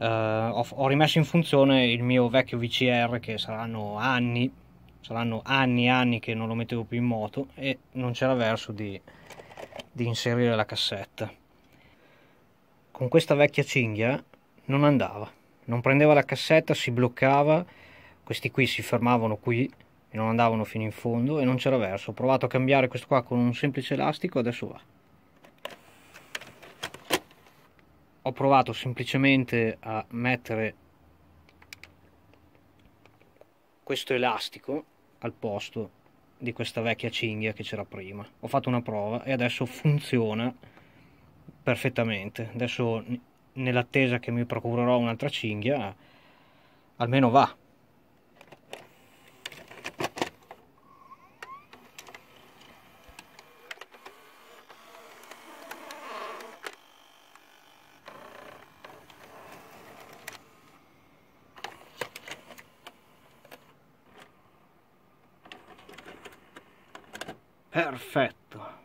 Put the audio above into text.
eh, ho, ho rimesso in funzione il mio vecchio VCR che saranno anni, saranno anni e anni che non lo mettevo più in moto e non c'era verso di, di inserire la cassetta. Con questa vecchia cinghia non andava, non prendeva la cassetta, si bloccava, questi qui si fermavano qui e non andavano fino in fondo e non c'era verso. Ho provato a cambiare questo qua con un semplice elastico, adesso va. ho provato semplicemente a mettere questo elastico al posto di questa vecchia cinghia che c'era prima ho fatto una prova e adesso funziona perfettamente adesso nell'attesa che mi procurerò un'altra cinghia almeno va Perfetto.